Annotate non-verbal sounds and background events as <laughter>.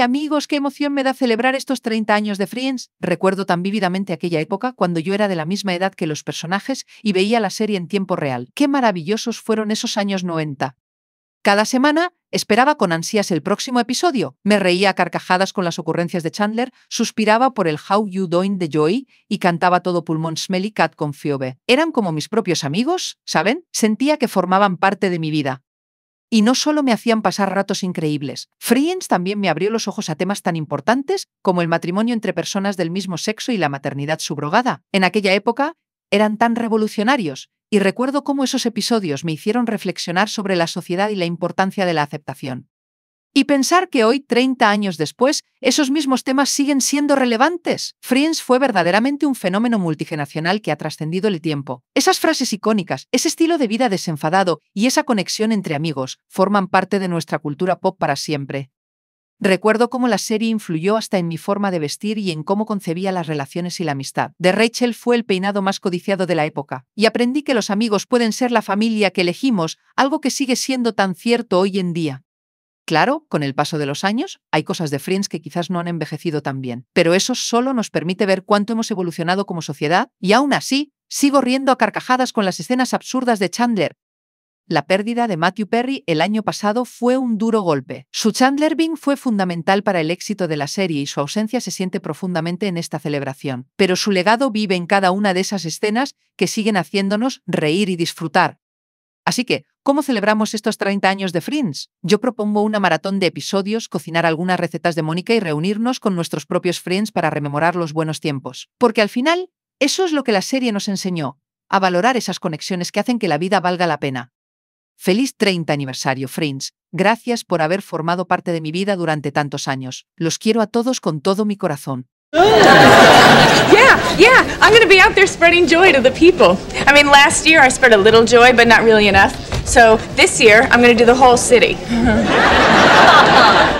amigos, qué emoción me da celebrar estos 30 años de Friends. Recuerdo tan vívidamente aquella época cuando yo era de la misma edad que los personajes y veía la serie en tiempo real. Qué maravillosos fueron esos años 90. Cada semana esperaba con ansias el próximo episodio. Me reía a carcajadas con las ocurrencias de Chandler, suspiraba por el How You Doin' de Joey y cantaba todo pulmón Smelly Cat con Fiobe. Eran como mis propios amigos, ¿saben? Sentía que formaban parte de mi vida y no solo me hacían pasar ratos increíbles. Friends también me abrió los ojos a temas tan importantes como el matrimonio entre personas del mismo sexo y la maternidad subrogada. En aquella época eran tan revolucionarios y recuerdo cómo esos episodios me hicieron reflexionar sobre la sociedad y la importancia de la aceptación. Y pensar que hoy, 30 años después, esos mismos temas siguen siendo relevantes. Friends fue verdaderamente un fenómeno multigeneracional que ha trascendido el tiempo. Esas frases icónicas, ese estilo de vida desenfadado y esa conexión entre amigos forman parte de nuestra cultura pop para siempre. Recuerdo cómo la serie influyó hasta en mi forma de vestir y en cómo concebía las relaciones y la amistad. De Rachel fue el peinado más codiciado de la época, y aprendí que los amigos pueden ser la familia que elegimos, algo que sigue siendo tan cierto hoy en día. Claro, con el paso de los años, hay cosas de Friends que quizás no han envejecido tan bien, pero eso solo nos permite ver cuánto hemos evolucionado como sociedad, y aún así, sigo riendo a carcajadas con las escenas absurdas de Chandler. La pérdida de Matthew Perry el año pasado fue un duro golpe. Su Chandler Bing fue fundamental para el éxito de la serie y su ausencia se siente profundamente en esta celebración. Pero su legado vive en cada una de esas escenas que siguen haciéndonos reír y disfrutar. Así que, ¿Cómo celebramos estos 30 años de Friends? Yo propongo una maratón de episodios, cocinar algunas recetas de Mónica y reunirnos con nuestros propios Friends para rememorar los buenos tiempos. Porque al final, eso es lo que la serie nos enseñó, a valorar esas conexiones que hacen que la vida valga la pena. Feliz 30 aniversario, Friends. Gracias por haber formado parte de mi vida durante tantos años. Los quiero a todos con todo mi corazón. <laughs> yeah, yeah, I'm going to be out there spreading joy to the people. I mean, last year I spread a little joy, but not really enough. So this year I'm going to do the whole city. <laughs>